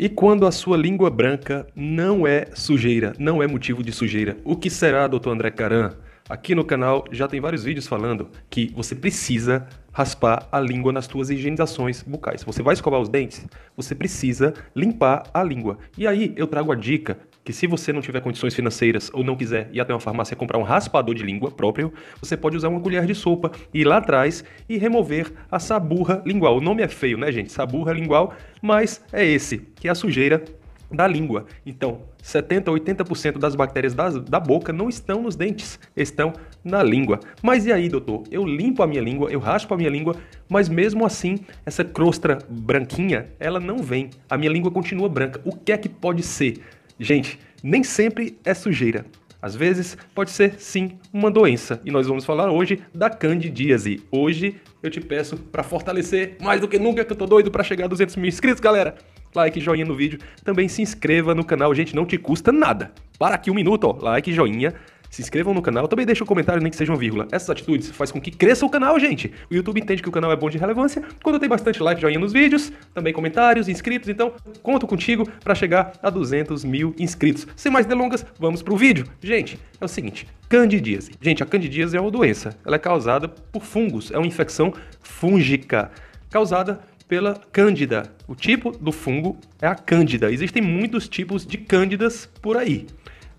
E quando a sua língua branca não é sujeira, não é motivo de sujeira, o que será, doutor André Caran? Aqui no canal já tem vários vídeos falando que você precisa raspar a língua nas suas higienizações bucais. Você vai escovar os dentes, você precisa limpar a língua. E aí eu trago a dica que se você não tiver condições financeiras ou não quiser ir até uma farmácia comprar um raspador de língua próprio, você pode usar uma colher de sopa, ir lá atrás e remover a saburra lingual. O nome é feio, né, gente? Saburra lingual, mas é esse, que é a sujeira da língua. Então, 70 a 80% das bactérias das, da boca não estão nos dentes, estão na língua. Mas e aí, doutor? Eu limpo a minha língua, eu raspo a minha língua, mas mesmo assim, essa crosta branquinha, ela não vem. A minha língua continua branca. O que é que pode ser? Gente, nem sempre é sujeira. Às vezes pode ser sim uma doença. E nós vamos falar hoje da candidíase. Hoje eu te peço para fortalecer mais do que nunca que eu tô doido para chegar a 200 mil inscritos, galera. Like, joinha no vídeo. Também se inscreva no canal, gente, não te custa nada. Para aqui um minuto, ó. Like, joinha se inscrevam no canal, também deixem um comentário, nem que seja uma vírgula. Essas atitudes faz com que cresça o canal, gente. O YouTube entende que o canal é bom de relevância quando tem bastante like, joinha nos vídeos, também comentários, inscritos. Então, conto contigo para chegar a 200 mil inscritos. Sem mais delongas, vamos pro vídeo. Gente, é o seguinte, candidíase. Gente, a candidíase é uma doença. Ela é causada por fungos, é uma infecção fúngica causada pela cândida. O tipo do fungo é a cândida. Existem muitos tipos de cândidas por aí.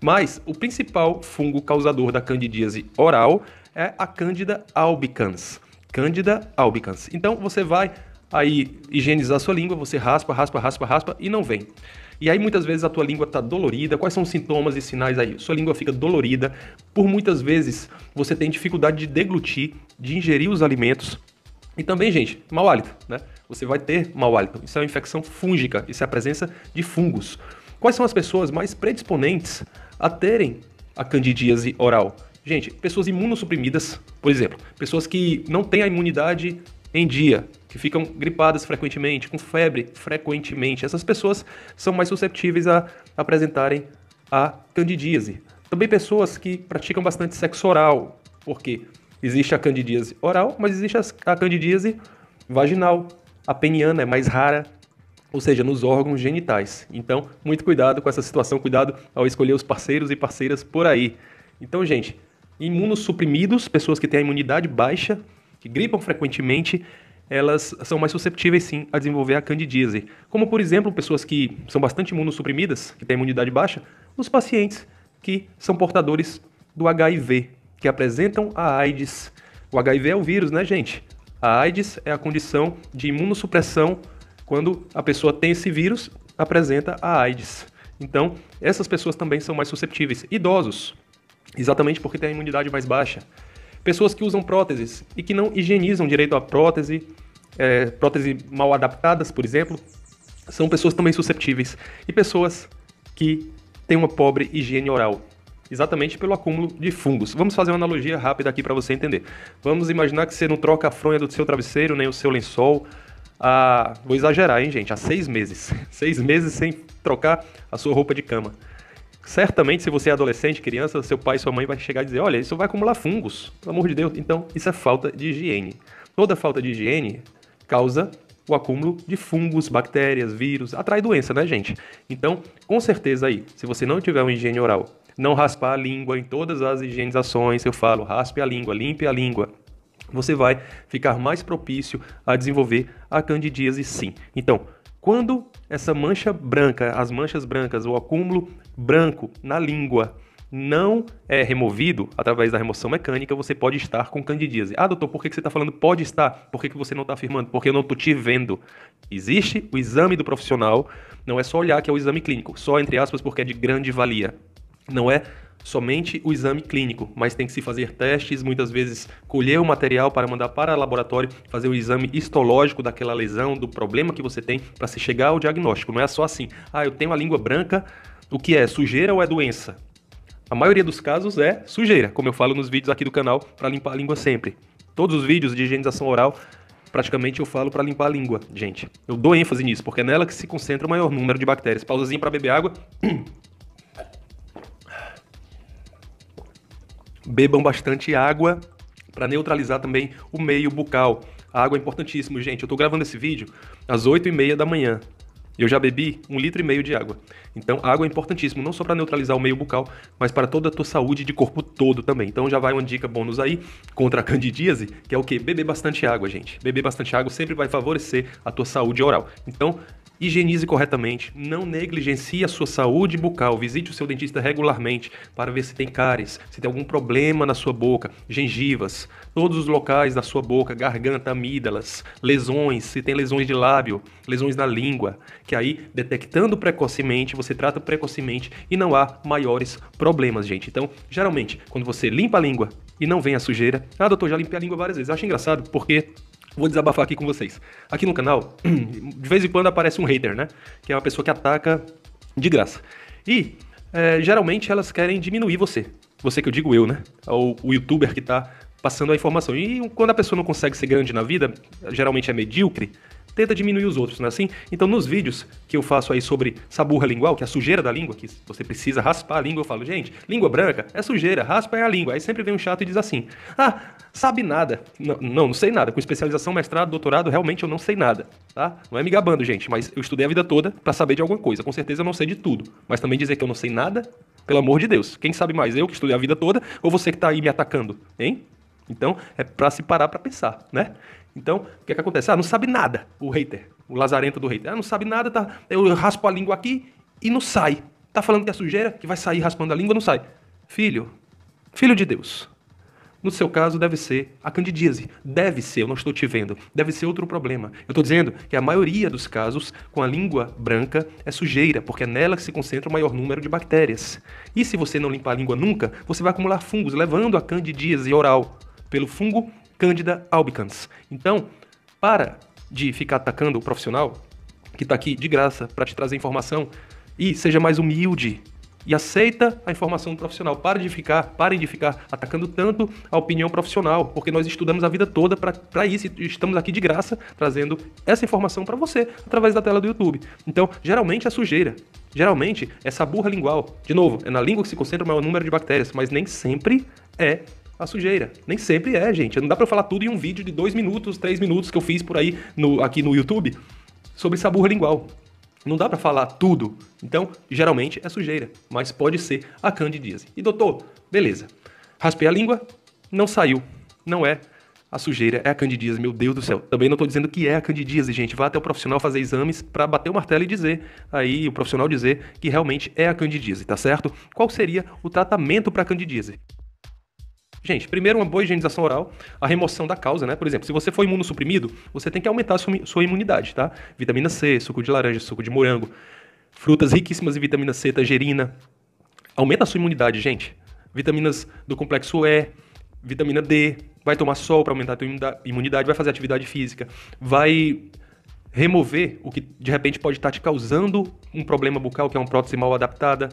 Mas o principal fungo causador da candidíase oral é a Candida albicans. Candida albicans. Então você vai aí higienizar a sua língua, você raspa, raspa, raspa, raspa e não vem. E aí muitas vezes a tua língua está dolorida. Quais são os sintomas e sinais aí? Sua língua fica dolorida. Por muitas vezes você tem dificuldade de deglutir, de ingerir os alimentos. E também, gente, mau hálito, né? Você vai ter mau hálito. Isso é uma infecção fúngica, isso é a presença de fungos. Quais são as pessoas mais predisponentes a terem a candidíase oral. Gente, pessoas imunossuprimidas, por exemplo, pessoas que não têm a imunidade em dia, que ficam gripadas frequentemente, com febre frequentemente, essas pessoas são mais susceptíveis a apresentarem a candidíase. Também pessoas que praticam bastante sexo oral, porque existe a candidíase oral, mas existe a candidíase vaginal. A peniana é mais rara, ou seja, nos órgãos genitais. Então, muito cuidado com essa situação, cuidado ao escolher os parceiros e parceiras por aí. Então, gente, imunossuprimidos, pessoas que têm a imunidade baixa, que gripam frequentemente, elas são mais susceptíveis sim a desenvolver a candidíase. Como, por exemplo, pessoas que são bastante imunossuprimidas, que têm imunidade baixa, os pacientes que são portadores do HIV, que apresentam a AIDS. O HIV é o vírus, né, gente? A AIDS é a condição de imunossupressão quando a pessoa tem esse vírus, apresenta a AIDS. Então, essas pessoas também são mais susceptíveis. Idosos, exatamente porque têm a imunidade mais baixa. Pessoas que usam próteses e que não higienizam direito a prótese, é, prótese mal adaptadas, por exemplo, são pessoas também susceptíveis. E pessoas que têm uma pobre higiene oral, exatamente pelo acúmulo de fungos. Vamos fazer uma analogia rápida aqui para você entender. Vamos imaginar que você não troca a fronha do seu travesseiro, nem o seu lençol, a. Ah, vou exagerar, hein, gente? A seis meses. seis meses sem trocar a sua roupa de cama. Certamente, se você é adolescente, criança, seu pai e sua mãe vai chegar e dizer: olha, isso vai acumular fungos, pelo amor de Deus. Então, isso é falta de higiene. Toda falta de higiene causa o acúmulo de fungos, bactérias, vírus, atrai doença, né, gente? Então, com certeza aí, se você não tiver uma higiene oral, não raspar a língua em todas as higienizações, eu falo, raspe a língua, limpe a língua, você vai ficar mais propício a desenvolver a candidíase sim. Então, quando essa mancha branca, as manchas brancas, o acúmulo branco na língua não é removido através da remoção mecânica, você pode estar com candidíase. Ah, doutor, por que você está falando pode estar? Por que você não está afirmando? Porque eu não estou te vendo. Existe o exame do profissional, não é só olhar que é o exame clínico, só entre aspas porque é de grande valia. Não é somente o exame clínico, mas tem que se fazer testes, muitas vezes colher o material para mandar para o laboratório, fazer o exame histológico daquela lesão, do problema que você tem, para se chegar ao diagnóstico. Não é só assim, ah, eu tenho a língua branca, o que é? Sujeira ou é doença? A maioria dos casos é sujeira, como eu falo nos vídeos aqui do canal, para limpar a língua sempre. Todos os vídeos de higienização oral praticamente eu falo para limpar a língua, gente. Eu dou ênfase nisso, porque é nela que se concentra o maior número de bactérias. Pausazinha para beber água. Bebam bastante água para neutralizar também o meio bucal. A água é importantíssimo, gente. Eu estou gravando esse vídeo às 8h30 da manhã. Eu já bebi um litro e meio de água. Então, água é importantíssimo, não só para neutralizar o meio bucal, mas para toda a tua saúde de corpo todo também. Então, já vai uma dica bônus aí contra a candidíase, que é o que? Beber bastante água, gente. Beber bastante água sempre vai favorecer a tua saúde oral. Então, Higienize corretamente, não negligencie a sua saúde bucal, visite o seu dentista regularmente para ver se tem cáries, se tem algum problema na sua boca, gengivas, todos os locais da sua boca, garganta, amígdalas, lesões, se tem lesões de lábio, lesões na língua, que aí detectando precocemente, você trata precocemente e não há maiores problemas, gente. Então, geralmente, quando você limpa a língua e não vem a sujeira, ah, doutor, já limpei a língua várias vezes. Acho engraçado porque vou desabafar aqui com vocês. Aqui no canal, de vez em quando aparece um hater, né? Que é uma pessoa que ataca de graça. E é, geralmente elas querem diminuir você. Você que eu digo eu, né? O, o youtuber que tá passando a informação. E quando a pessoa não consegue ser grande na vida, geralmente é medíocre, tenta diminuir os outros, não é assim? Então, nos vídeos que eu faço aí sobre saburra lingual, que é a sujeira da língua, que você precisa raspar a língua, eu falo, gente, língua branca é sujeira, raspa é a língua. Aí sempre vem um chato e diz assim: ah, sabe nada. Não, não, não sei nada. Com especialização, mestrado, doutorado, realmente eu não sei nada. Tá? Não é me gabando, gente, mas eu estudei a vida toda para saber de alguma coisa. Com certeza eu não sei de tudo. Mas também dizer que eu não sei nada, pelo amor de Deus. Quem sabe mais? Eu que estudei a vida toda ou você que tá aí me atacando? Hein? Então, é para se parar para pensar, né? Então, o que é que acontece? Ah, não sabe nada o hater, o lazarento do hater. Ah, não sabe nada, tá, eu raspo a língua aqui e não sai. Tá falando que é sujeira, que vai sair raspando a língua, não sai. Filho, filho de Deus, no seu caso, deve ser a candidíase. Deve ser, eu não estou te vendo. Deve ser outro problema. Eu estou dizendo que a maioria dos casos com a língua branca é sujeira, porque é nela que se concentra o maior número de bactérias. E se você não limpar a língua nunca, você vai acumular fungos, levando a candidíase oral pelo fungo Candida albicans. Então, para de ficar atacando o profissional que está aqui de graça para te trazer informação e seja mais humilde e aceita a informação do profissional. Pare de ficar, parem de ficar atacando tanto a opinião profissional, porque nós estudamos a vida toda para isso e estamos aqui de graça trazendo essa informação para você através da tela do YouTube. Então, geralmente é sujeira. Geralmente é burra lingual. De novo, é na língua que se concentra o maior número de bactérias, mas nem sempre é a sujeira. Nem sempre é, gente. Não dá para falar tudo em um vídeo de dois minutos, três minutos que eu fiz por aí no, aqui no YouTube sobre burra lingual. Não dá para falar tudo. Então, geralmente é sujeira, mas pode ser a candidíase. E doutor, beleza. Raspei a língua, não saiu. Não é a sujeira, é a candidíase, meu Deus do céu. Também não estou dizendo que é a candidíase, gente. Vá até o profissional fazer exames para bater o martelo e dizer, aí o profissional dizer que realmente é a candidíase, tá certo? Qual seria o tratamento para candidíase? Gente, primeiro uma boa higienização oral, a remoção da causa, né? Por exemplo, se você for imunossuprimido, você tem que aumentar sua imunidade, tá? Vitamina C, suco de laranja, suco de morango, frutas riquíssimas em vitamina C, tangerina. Aumenta a sua imunidade, gente. Vitaminas do complexo E, vitamina D, vai tomar sol para aumentar a sua imunidade, vai fazer atividade física, vai remover o que de repente pode estar tá te causando um problema bucal, que é uma prótese mal adaptada,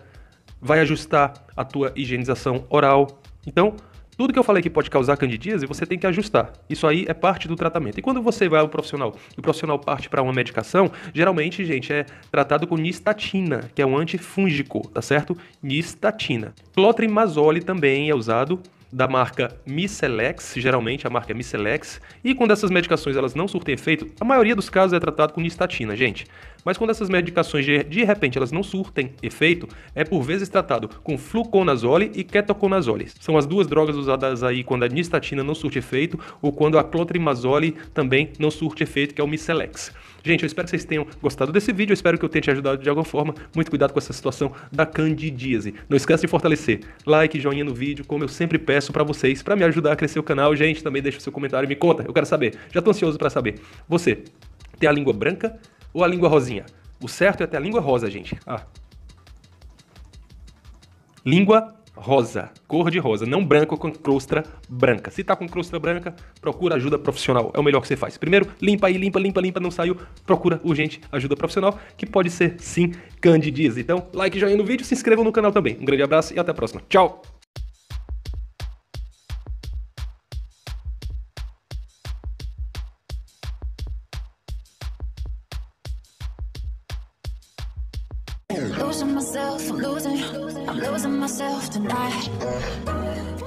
vai ajustar a tua higienização oral. Então, tudo que eu falei que pode causar candidíase, você tem que ajustar. Isso aí é parte do tratamento. E quando você vai ao profissional e o profissional parte para uma medicação, geralmente, gente, é tratado com nistatina, que é um antifúngico, tá certo? Nistatina. Clotrimazole também é usado da marca Micelex, geralmente a marca é Micelex, e quando essas medicações elas não surtem efeito, a maioria dos casos é tratado com nistatina, gente. Mas quando essas medicações de, de repente elas não surtem efeito, é por vezes tratado com fluconazole e ketoconazole. São as duas drogas usadas aí quando a nistatina não surte efeito ou quando a clotrimazole também não surte efeito, que é o Micelex. Gente, eu espero que vocês tenham gostado desse vídeo, eu espero que eu tenha te ajudado de alguma forma. Muito cuidado com essa situação da candidíase. Não esqueça de fortalecer, like, joinha no vídeo, como eu sempre peço para vocês, para me ajudar a crescer o canal. Gente, também deixa o seu comentário e me conta, eu quero saber. Já tô ansioso para saber. Você tem a língua branca ou a língua rosinha? O certo é até a língua rosa, gente. Ah. Língua rosa, cor de rosa, não branco com crostra branca. Se tá com crostra branca, procura ajuda profissional, é o melhor que você faz. Primeiro, limpa aí, limpa, limpa, limpa, não saiu, procura urgente ajuda profissional, que pode ser sim candidíase. Então, like, joinha no vídeo, se inscreva no canal também. Um grande abraço e até a próxima. Tchau! losing myself, losing. I'm losing myself tonight